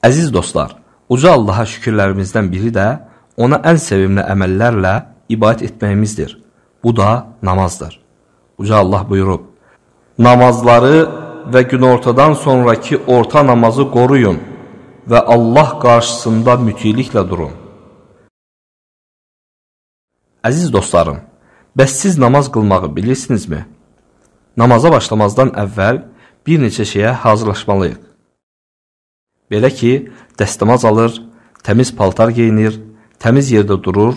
Əziz dostlar, uca Allaha şükürlərimizdən biri də ona ən sevimli əməllərlə ibadət etməyimizdir. Bu da namazdır. Uca Allah buyurub, Namazları və günortadan sonraki orta namazı qoruyun və Allah qarşısında mütiliklə durun. Əziz dostlarım, bəs siz namaz qılmağı bilirsinizmi? Namaza başlamazdan əvvəl bir neçə şeyə hazırlaşmalıyıq. Belə ki, dəstəmaz alır, təmiz paltar geyinir, təmiz yerdə durur,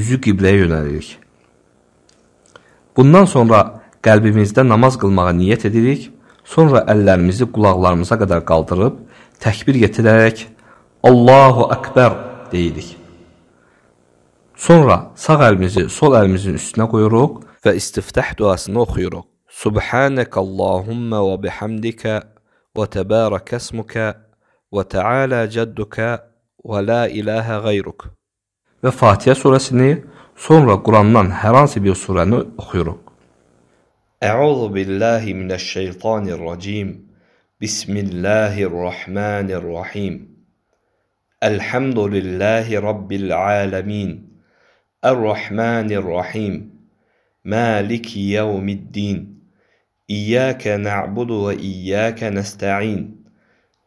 üzü qibləyə yönəlirik. Bundan sonra qəlbimizdə namaz qılmağa niyyət edirik, sonra əllərimizi qulaqlarımıza qədər qaldırıb, təkbir getirərək, Allahu Akbar deyirik. Sonra sağ əlimizi sol əlimizin üstünə qoyuruq və istiftah duasını oxuyuruq. Subhanakallahumma və bihamdika və təbarakasmuka وتعالى جدك ve ilahe gayruk. Ve Fatiha suresini sonra Kur'an'dan herhangi bir sureni okuyoruz. Euzu billahi mineşşeytanirracim. Bismillahirrahmanirrahim. Elhamdülillahi rabbil alamin. Errahmanirrahim. Maliki yevmiddin. İyyake na'budu ve iyyake nestaîn.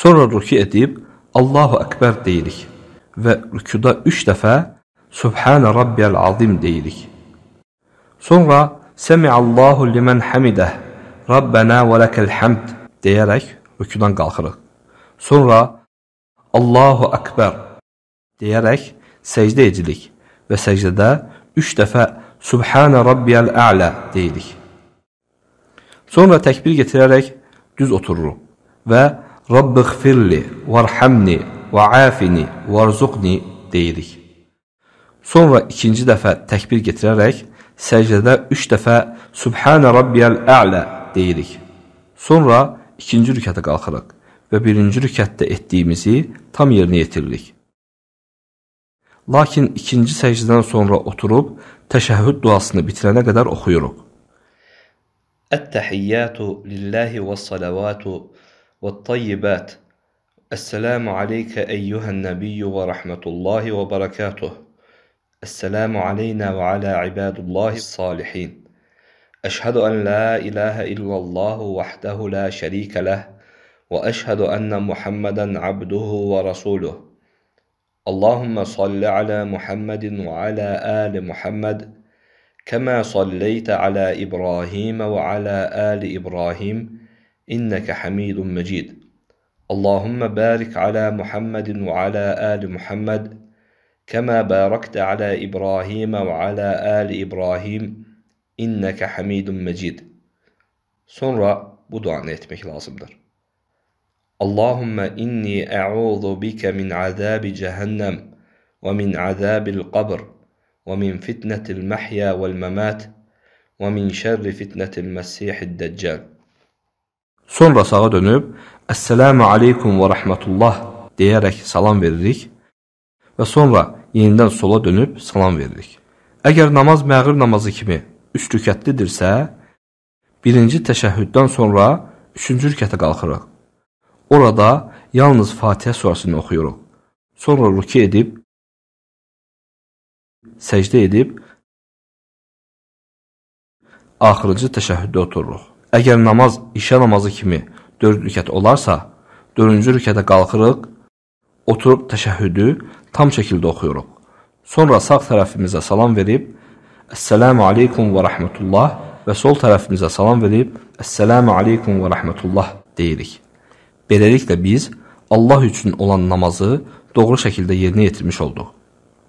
Sonra rükü edib Allahu Ekber deyirik və rükuda üç dəfə Subhanə Rabbiyəl Azim deyirik. Sonra Səmi'allahu limən hamidə Rabbənə və ləkəl hamd deyərək rükudan qalxırıq. Sonra Allahu Ekber deyərək səcdə edirik və səcdədə üç dəfə Subhanə Rabbiyəl Ə'lə deyirik. Sonra təkbir getirərək düz otururuq və Rabb ixfirli, varhamni, və afini, varzuqni deyirik. Sonra ikinci dəfə təkbir getirərək səcdədə 3 dəfə Subhanə Rabbiyal Ə'lə deyirik. Sonra ikinci rükətə qalxırıq və birinci rükətdə etdiyimizi tam yerinə yetiririk. Lakin ikinci səcdədən sonra oturub təşəhhüd duasını bitirənə qədər oxuyuruq. Ət-təhiyyatu lillahi və salavatu والطيبات السلام عليك أيها النبي ورحمة الله وبركاته السلام علينا وعلى عباد الله الصالحين أشهد أن لا إله إلا الله وحده لا شريك له وأشهد أن محمدا عبده ورسوله اللهم صل على محمد وعلى آل محمد كما صليت على إبراهيم وعلى آل إبراهيم انك حميد مجيد اللهم بارك على محمد وعلى ال محمد كما باركت على ابراهيم وعلى ال ابراهيم انك حميد مجيد sonra bu duanı etmek lazımdır اللهم اني اعوذ بك من عذاب جهنم ومن عذاب القبر ومن فتنه المحيا والممات ومن شر فتنه المسيح الدجال Sonra sağa dönüb Əssəlamu aleykum və rəhmətullah deyərək salam veririk və sonra yenidən sola dönüb salam veririk. Əgər namaz məğrib namazı kimi üç rükətlidirsə, birinci təşəhhüddən sonra üçüncü rükətə qalxırıq. Orada yalnız Fatihə surəsini oxuyuruq. Sonra rükə edib, səcdə edib, axırıcı təşəhhüddə otururuq. Əgər namaz işə namazı kimi 4 rükət olarsa, 4-cü rükətə qalxırıq, oturub təşəhhüdü tam şəkildə oxuyuruq. Sonra sağ tərəfimizə salam verib, Əssəlamu aleykum və rəhmətullah və sol tərəfimizə salam verib, Əssəlamu aleykum və rəhmətullah deyirik. Beləliklə biz Allah üçün olan namazı doğru şəkildə yerinə yetirmiş olduq.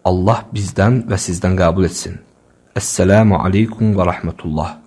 Allah bizdən və sizdən qəbul etsin. Əssəlamu aleykum və rəhmətullah.